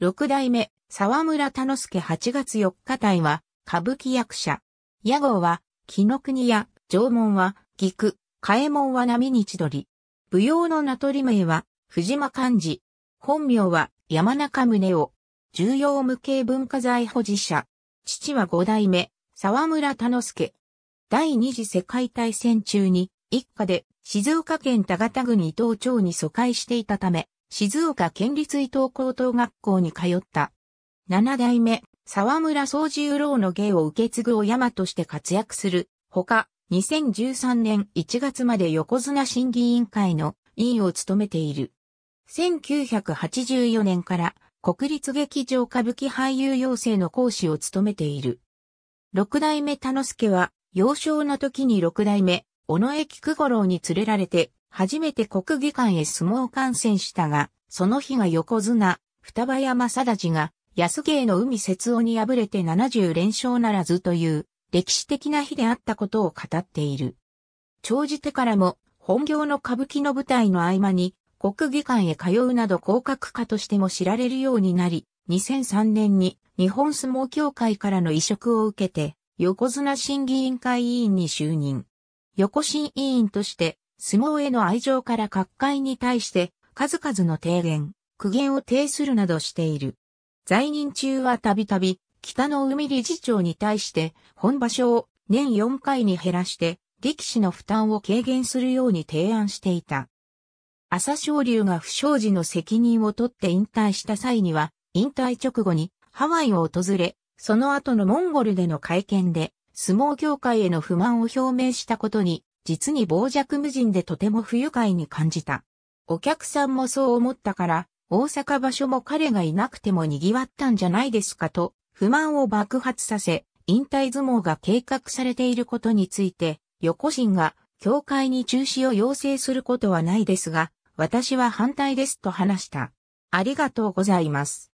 六代目、沢村田之助八月四日隊は、歌舞伎役者。屋号は、木の国屋、縄文は、菊、区、替門は波に千鳥。舞踊の名取名は、藤間寛治。本名は、山中宗夫。重要無形文化財保持者。父は五代目、沢村田之助。第二次世界大戦中に、一家で静岡県田形郡伊東町に疎開していたため、静岡県立伊東高等学校に通った。七代目、沢村総十郎の芸を受け継ぐお山として活躍する。ほか、2013年1月まで横綱審議委員会の委員を務めている。1984年から国立劇場歌舞伎俳優養成の講師を務めている。六代目田之助は幼少の時に六代目、尾上菊五郎に連れられて初めて国技館へ相撲観戦したが、その日が横綱、双葉山貞治が、安芸の海節夫に敗れて70連勝ならずという、歴史的な日であったことを語っている。長じてからも、本業の歌舞伎の舞台の合間に、国技館へ通うなど広角家としても知られるようになり、2003年に日本相撲協会からの移植を受けて、横綱審議委員会委員に就任。横審委員として相撲への愛情から各界に対して数々の提言、苦言を呈するなどしている。在任中はたびたび北の海理事長に対して本場所を年4回に減らして力士の負担を軽減するように提案していた。朝青龍が不祥事の責任を取って引退した際には、引退直後にハワイを訪れ、その後のモンゴルでの会見で相撲業界への不満を表明したことに実に傍若無人でとても不愉快に感じた。お客さんもそう思ったから、大阪場所も彼がいなくても賑わったんじゃないですかと、不満を爆発させ、引退相撲が計画されていることについて、横心が、協会に中止を要請することはないですが、私は反対ですと話した。ありがとうございます。